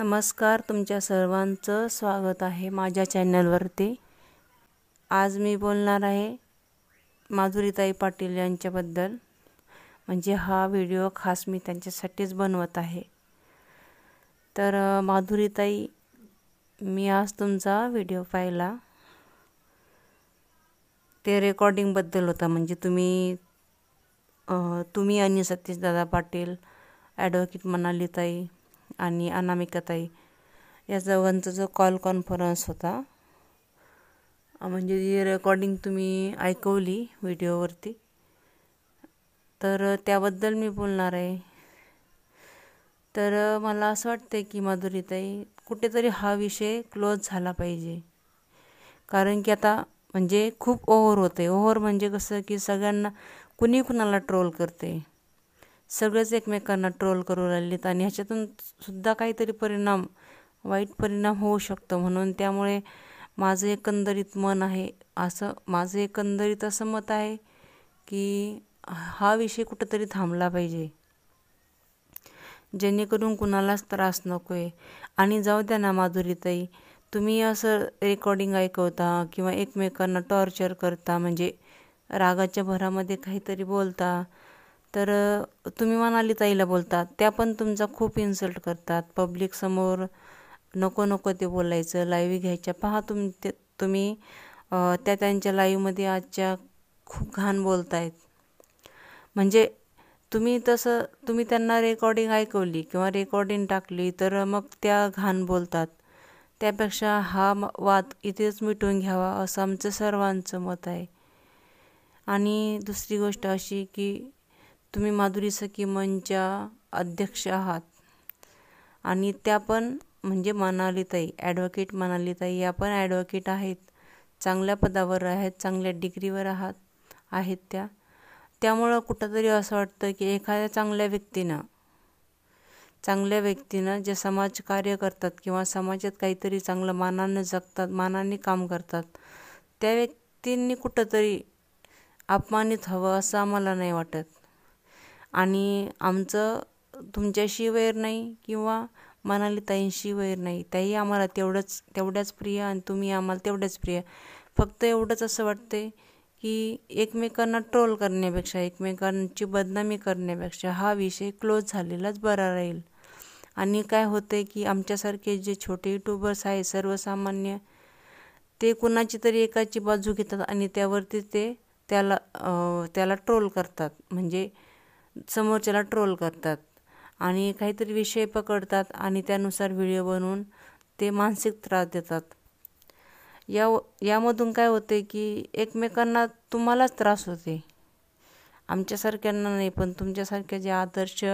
नमस्कार तुमच्या सर्वांचं स्वागत आहे माझ्या चॅनलवरती आज मी बोलणार आहे माधुरीताई पाटील यांच्याबद्दल म्हणजे हा व्हिडिओ खास मी त्यांच्यासाठीच बनवत आहे तर माधुरीताई मी आज तुमचा व्हिडिओ पाहिला ते रेकॉर्डिंगबद्दल होता म्हणजे तुम्ही तुम्ही आणि सतीशदादा पाटील ॲडव्होकेट मनालीताई आणि अनामिकाताई या चौघांचा जो कॉल कॉन्फरन्स होता म्हणजे जी रेकॉर्डिंग तुम्ही ऐकवली व्हिडिओवरती तर त्याबद्दल मी बोलणार आहे तर मला असं वाटतं की माधुरीताई कुठेतरी हा विषय क्लोज झाला पाहिजे कारण की आता म्हणजे खूप ओव्हर होते ओव्हर म्हणजे कसं की सगळ्यांना कुणी कुणाला ट्रोल करते सगळेच एकमेकांना ट्रोल करू लागलेत आणि ह्याच्यातून सुद्धा काहीतरी परिणाम वाईट परिणाम होऊ शकतो म्हणून त्यामुळे माझं एकंदरीत मन आहे असं माझं एकंदरीत असं मत आहे की हा विषय कुठंतरी थांबला पाहिजे जेणेकरून कुणालाच त्रास नको आहे आणि जाऊ द्या ना माधुरीताई तुम्ही असं रेकॉर्डिंग ऐकवता किंवा एकमेकांना टॉर्चर करता म्हणजे रागाच्या भरामध्ये काहीतरी बोलता तर तुम्ही मनाली ताईला बोलतात त्या पण तुमचा खूप इन्सल्ट करतात पब्लिकसमोर नको नको ते बोलायचं लाईव्ह घ्यायच्या पहा तुम ते तुम्ही त्या त्यांच्या लाईव्हमध्ये आजच्या खूप घाण बोलतायत म्हणजे तुम्ही तसं तुम्ही त्यांना रेकॉर्डिंग ऐकवली किंवा रेकॉर्डिंग टाकली तर मग त्या घाण बोलतात त्यापेक्षा हा वाद इथेच मिटून घ्यावा असं आमचं सर्वांचं मत आहे आणि दुसरी गोष्ट अशी की तुम्ही माधुरी सखी मंचच्या अध्यक्ष आहात आणि त्या पण म्हणजे मनालीताई ॲडव्होकेट मनालीताई या पण ॲडव्होकेट आहेत चांगल्या पदावर आहेत चांगल्या डिग्रीवर आहात आहेत त्या त्यामुळं कुठंतरी असं वाटतं की एखाद्या चांगल्या व्यक्तीनं चांगल्या व्यक्तीनं जे समाजकार्य करतात किंवा समाजात काहीतरी चांगलं मानानं जगतात मानाने काम करतात त्या व्यक्तींनी कुठंतरी अपमानित हवं असं आम्हाला नाही वाटत आणि आमचं तुमच्याशी वैर नाही किंवा मनाली ताईंशी वैर नाही त्याही आम्हाला तेवढंच तेवढ्याच प्रिय आणि तुम्ही आम्हाला तेवढ्याच प्रिय फक्त एवढंच असं वाटते की एकमेकांना ट्रोल करण्यापेक्षा एकमेकांची बदनामी करण्यापेक्षा हा विषय क्लोज झालेलाच बरा राहील आणि काय होते की आमच्यासारखे जे छोटे युट्यूबर्स आहे सर्वसामान्य ते कुणाची तरी एकाची बाजू घेतात आणि त्यावरती ते त्याला त्याला ट्रोल करतात म्हणजे समोरच्याला ट्रोल करतात आणि काहीतरी विषय पकडतात आणि त्यानुसार व्हिडिओ बनवून ते मानसिक त्रास देतात या यामधून काय होते की एकमेकांना तुम्हालाच त्रास होते आमच्यासारख्यांना नाही पण तुमच्यासारख्या ज्या आदर्श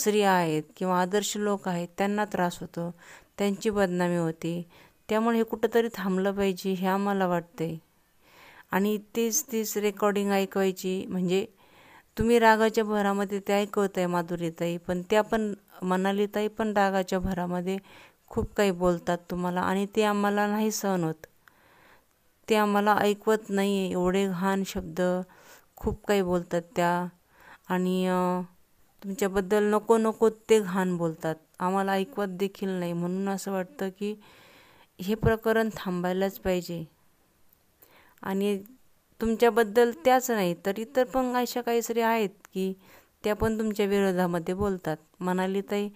स्त्रिया आहेत किंवा आदर्श लोक आहेत त्यांना त्रास होतो त्यांची बदनामी होती त्यामुळे हे कुठंतरी थांबलं पाहिजे हे आम्हाला वाटतंय आणि तीच तीच रेकॉर्डिंग ऐकवायची म्हणजे तुम्ही रागाच्या भरामध्ये ते ऐकवत आहे माधुरीताई पण त्या पण मनालीताई पण रागाच्या भरामध्ये खूप काही बोलतात तुम्हाला आणि ते आम्हाला नाही सहन होत ते आम्हाला ऐकवत नाही आहे एवढे घाण शब्द खूप काही बोलतात त्या आणि तुमच्याबद्दल नको नको ते घाण बोलतात आम्हाला ऐकवत देखील नाही म्हणून असं वाटतं की हे प्रकरण थांबायलाच पाहिजे आणि तुमच्याबद्दल त्याच नाही तर इतर पण अशा काही स्त्रिया आहेत की त्या पण तुमच्या विरोधामध्ये बोलतात म्हणाली ताई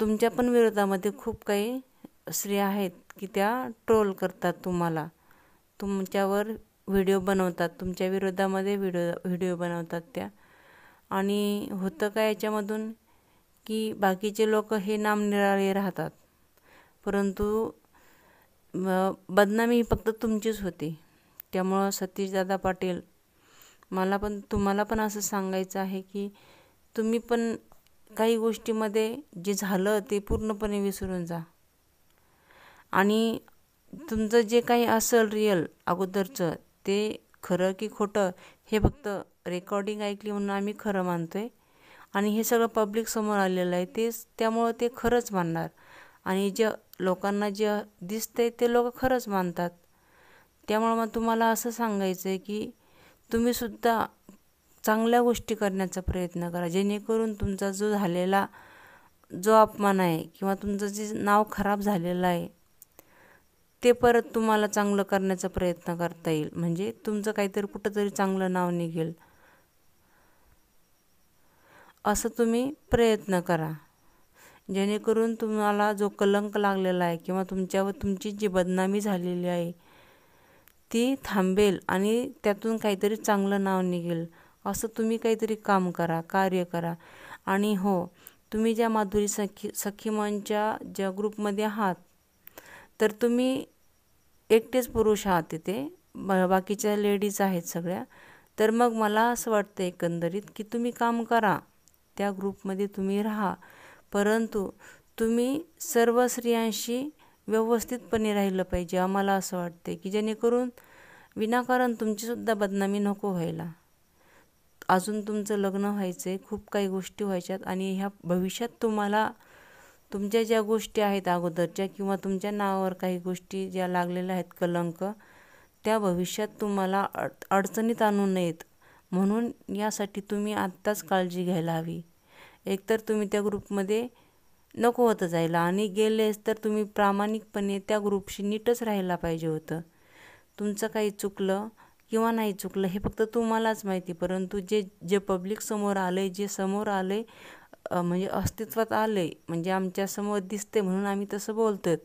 तुमच्या पण विरोधामध्ये खूप काही स्त्री आहेत की त्या ट्रोल करतात तुम्हाला तुमच्यावर व्हिडिओ बनवतात तुमच्या विरोधामध्ये व्हिडिओ व्हिडिओ बनवतात त्या आणि होतं काय याच्यामधून की बाकीचे लोक हे नामनिराळे राहतात परंतु बदनामी फक्त तुमचीच होती त्यामुळं सतीशदादा पाटील मला पण तुम्हाला पण असं सांगायचं आहे की तुम्ही पण काही गोष्टीमध्ये जे झालं ते पूर्णपणे विसरून जा आणि तुमचं जे काही असेल रिअल अगोदरचं ते खरं की खोटं हे फक्त रेकॉर्डिंग ऐकली म्हणून आम्ही खरं मानतो आहे आणि हे सगळं पब्लिक समोर आलेलं आहे तेच त्यामुळं ते खरंच मानणार आणि जे लोकांना जे दिसतंय ते लोक खरंच मानतात त्यामुळं मग तुम्हाला असं सांगायचं आहे की तुम्हीसुद्धा चांगल्या गोष्टी करण्याचा प्रयत्न करा जेणेकरून तुमचा जो झालेला जो अपमान आहे किंवा तुमचं जे नाव खराब झालेलं आहे ते परत तुम्हाला चांगलं करण्याचा प्रयत्न करता येईल म्हणजे तुमचं काहीतरी कुठंतरी चांगलं नाव निघेल असं तुम्ही प्रयत्न करा जेणेकरून तुम्हाला जो कलंक लागलेला आहे किंवा तुमच्यावर तुमची जी बदनामी झालेली आहे ती थांबेल आणि त्यातून काहीतरी चांगलं नाव निघेल असं तुम्ही काहीतरी काम करा कार्य करा आणि हो तुम्ही ज्या माधुरी सखी सखीमांच्या ज्या ग्रुपमध्ये आहात तर तुम्ही एकटेच पुरुष आहात तिथे बाकीच्या लेडीज आहेत सगळ्या तर मग मला असं वाटतं एकंदरीत की तुम्ही काम करा त्या ग्रुपमध्ये तुम्ही राहा परंतु तुम्ही सर्व स्त्रियांशी व्यवस्थितपणे राहिलं पाहिजे आम्हाला असं वाटते की जेणेकरून विनाकारण तुमचीसुद्धा बदनामी नको व्हायला अजून तुमचं लग्न व्हायचं आहे खूप काही गोष्टी व्हायच्यात आणि ह्या भविष्यात तुम्हाला तुमच्या ज्या गोष्टी आहेत अगोदरच्या किंवा तुमच्या नावावर काही गोष्टी ज्या लागलेल्या आहेत कलंक त्या भविष्यात तुम्हाला अड अडचणीत आणू नयेत म्हणून यासाठी तुम्ही आत्ताच काळजी घ्यायला हवी एकतर तुम्ही त्या ग्रुपमध्ये नको होतं जायला आणि गेलेस तर तुम्ही प्रामाणिकपणे त्या ग्रुपशी नीटच राहायला पाहिजे होतं तुमचं काही चुकलं किंवा नाही चुकलं हे फक्त तुम्हालाच माहिती परंतु जे जे पब्लिक समोर आले जे समोर आले म्हणजे अस्तित्वात आले म्हणजे आमच्यासमोर दिसते म्हणून आम्ही तसं बोलतोय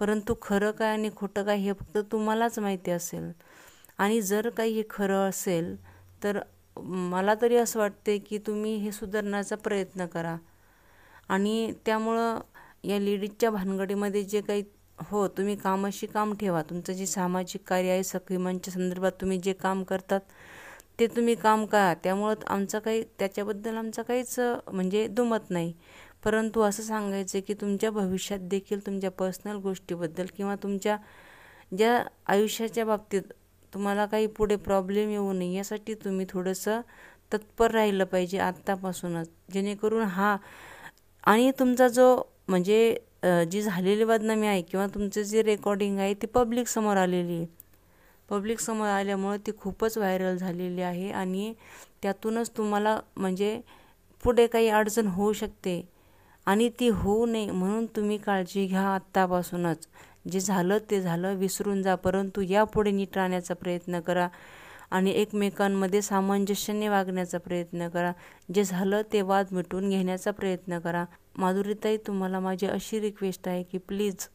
परंतु खरं काय आणि खोटं काय हे फक्त तुम्हालाच माहिती असेल आणि जर काही हे खरं असेल तर मला तरी असं वाटते की तुम्ही हे सुधारण्याचा प्रयत्न करा आणि त्यामुळं या लेडीजच्या भानगडीमध्ये जे काही हो तुम्ही कामाशी काम ठेवा तुमचं जे सामाजिक कार्य आहे सखीमांच्या संदर्भात तुम्ही जे काम करतात ते तुम्ही काम करा त्यामुळं आमचं काही त्याच्याबद्दल आमचं काहीच म्हणजे दुमत नाही परंतु असं सांगायचं की तुमच्या भविष्यात देखील तुमच्या पर्सनल गोष्टीबद्दल किंवा तुमच्या ज्या आयुष्याच्या बाबतीत तुम्हाला काही पुढे प्रॉब्लेम येऊ नये यासाठी तुम्ही थोडंसं तत्पर राहिलं पाहिजे आत्तापासूनच जेणेकरून हा आणि तुमचा जो म्हणजे जी झालेली बदनामी आहे किंवा तुमचं जे रेकॉर्डिंग आहे ती पब्लिकसमोर आलेली आहे पब्लिकसमोर आल्यामुळं ती खूपच व्हायरल झालेली आहे आणि त्यातूनच तुम्हाला म्हणजे पुढे काही अडचण होऊ शकते आणि ती होऊ नये म्हणून तुम्ही काळजी घ्या आत्तापासूनच जे झालं ते झालं विसरून जा परंतु यापुढे नीट राहण्याचा प्रयत्न करा आणि एकमेकांमध्ये सामंजस्याने वागण्याचा प्रयत्न करा जे झालं ते वाद मिटून घेण्याचा प्रयत्न करा माधुरीताई तुम्हाला माझी अशी रिक्वेस्ट आहे की प्लीज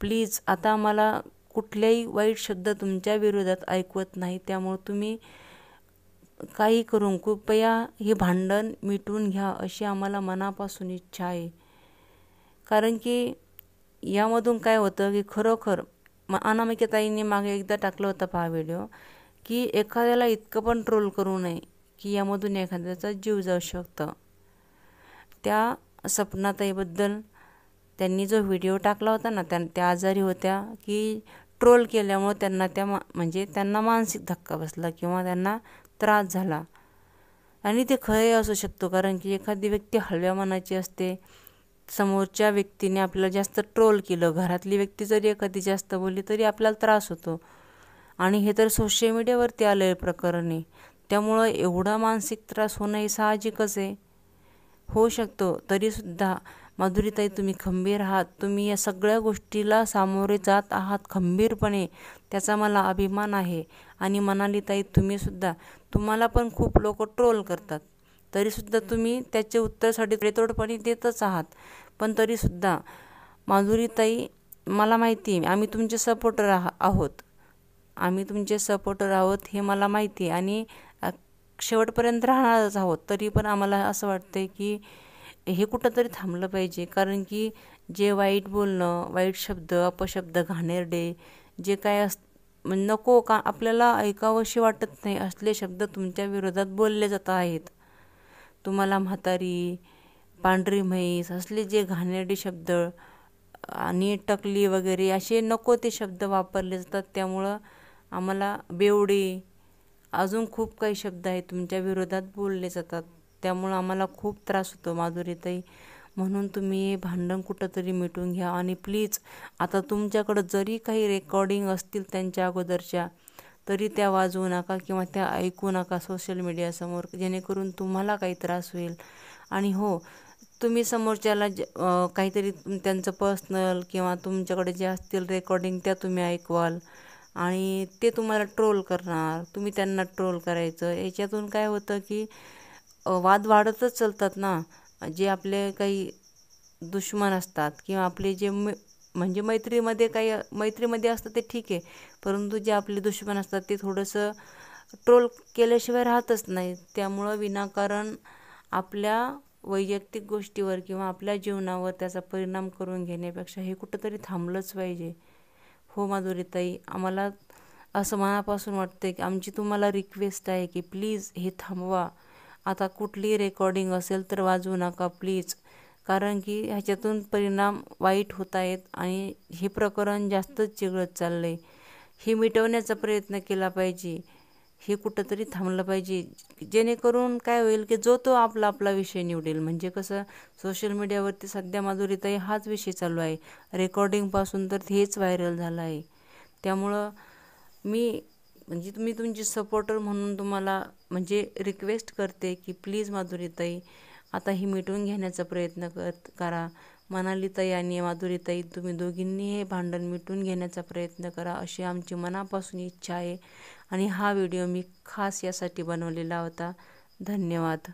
प्लीज आता मला कुठल्याही वाईट शब्द तुमच्या विरोधात ऐकवत नाही त्यामुळे तुम्ही काही करून कृपया हे भांडण मिटून घ्या अशी आम्हाला मनापासून इच्छा आहे कारण की यामधून काय होतं की खरोखर अनामिकताईने मागे एकदा टाकलं होतं पहा व्हिडिओ की एखाद्याला इतकं पण ट्रोल करू नये की यामधून एखाद्याचा जीव जाऊ शकतं त्या सपनाताईबद्दल त्यांनी जो व्हिडिओ टाकला होता ना त्या त्या आजारी होत्या की ट्रोल केल्यामुळं त्यांना त्या मा म्हणजे त्यांना मानसिक धक्का बसला किंवा त्यांना त्रास झाला आणि ते खरंही असू शकतो कारण की एखादी व्यक्ती हलव्या मनाची असते समोरच्या व्यक्तीने आपल्याला जास्त ट्रोल केलं घरातली व्यक्ती जरी एखादी जास्त बोलली तरी आपल्याला त्रास होतो आणि हे तर सोशल मीडियावरती आलेले प्रकरणे त्यामुळं एवढा मानसिक त्रास होणं हे साहजिकच आहे होऊ शकतो तरीसुद्धा माधुरीताई तुम्ही खंबीर आहात तुम्ही या सगळ्या गोष्टीला सामोरे जात आहात खंबीरपणे त्याचा मला अभिमान आहे आणि मनालीताई तुम्हीसुद्धा तुम्हाला पण खूप लोक ट्रोल करतात तरीसुद्धा तुम्ही त्याचे उत्तरसाठी बेतोडपणे देतच आहात पण तरीसुद्धा माधुरीताई मला माहिती आहे आम्ही तुमचे सपोर्टर आह आहोत आम्ही तुमचे सपोर्टर आहोत हे मला माहिती आहे आणि शेवटपर्यंत राहणारच आहोत तरी पण आम्हाला असं वाटतं की हे तरी थांबलं पाहिजे कारण की जे वाईट बोलणं वाईट शब्द अपशब्द घाणेरडे जे काय अस म्हणजे नको का आपल्याला ऐकावंशी वाटत नाही असले शब्द तुमच्या विरोधात बोलले जात आहेत तुम्हाला म्हातारी पांढरी म्हैस असले जे घाणेरडे शब्द आणि टकली वगैरे असे नको ते शब्द वापरले जातात त्यामुळं आम्हाला बेवडे अजून खूप काही शब्द आहेत तुमच्या विरोधात बोलले जातात त्यामुळं आम्हाला खूप त्रास होतो माधुरीताई म्हणून तुम्ही हे भांडण कुठंतरी मिटून घ्या आणि प्लीज आता तुमच्याकडं जरी काही रेकॉर्डिंग असतील त्यांच्या अगोदरच्या तरी त्या वाजवू नका किंवा त्या ऐकू नका सोशल मीडियासमोर जेणेकरून तुम्हाला काही त्रास होईल आणि हो तुम्ही समोरच्याला ज काहीतरी त्यांचं पर्सनल किंवा तुमच्याकडे जे असतील रेकॉर्डिंग त्या तुम्ही ऐकवाल आणि ते तुम्हाला ट्रोल करणार तुम्ही त्यांना ट्रोल करायचं याच्यातून काय होतं की वाद वाढतच चालतात ना जे आपले काही दुश्मन असतात किंवा आपले जे म म्हणजे मैत्रीमध्ये काही मैत्रीमध्ये असतं ते ठीक आहे परंतु जे आपले दुश्मन असतात ते थोडंसं ट्रोल केल्याशिवाय राहतच नाही त्यामुळं विनाकारण आपल्या वैयक्तिक गोष्टीवर किंवा आपल्या जीवनावर त्याचा परिणाम करून घेण्यापेक्षा हे कुठंतरी थांबलंच पाहिजे हो माधुरीताई आम्हाला असं मनापासून वाटते की आमची तुम्हाला रिक्वेस्ट आहे की प्लीज हे थांबवा आता कुठली रेकॉर्डिंग असेल तर वाजवू नका प्लीज कारण की ह्याच्यातून परिणाम वाईट होत आहेत आणि हे प्रकरण जास्तच चिघळत चाललं आहे हे मिटवण्याचा प्रयत्न केला पाहिजे हे कुठंतरी थांबलं पाहिजे जेणेकरून काय होईल की जो तो आपला आपला विषय निवडेल म्हणजे कसं सोशल मीडियावरती सध्या माधुरीताई हाच विषय चालू आहे रेकॉर्डिंगपासून तर हेच व्हायरल झालं आहे त्यामुळं मी म्हणजे मी तुमची सपोर्टर म्हणून तुम्हाला म्हणजे रिक्वेस्ट करते की प्लीज माधुरीताई आता ही मिटवून घेण्याचा प्रयत्न करत करा ताई आणि माधुरीताई तुम्ही दोघींनी हे भांडण मिटून घेण्याचा प्रयत्न करा अशी आमची मनापासून इच्छा आहे आणि हा व्हिडिओ मी खास यासाठी बनवलेला होता धन्यवाद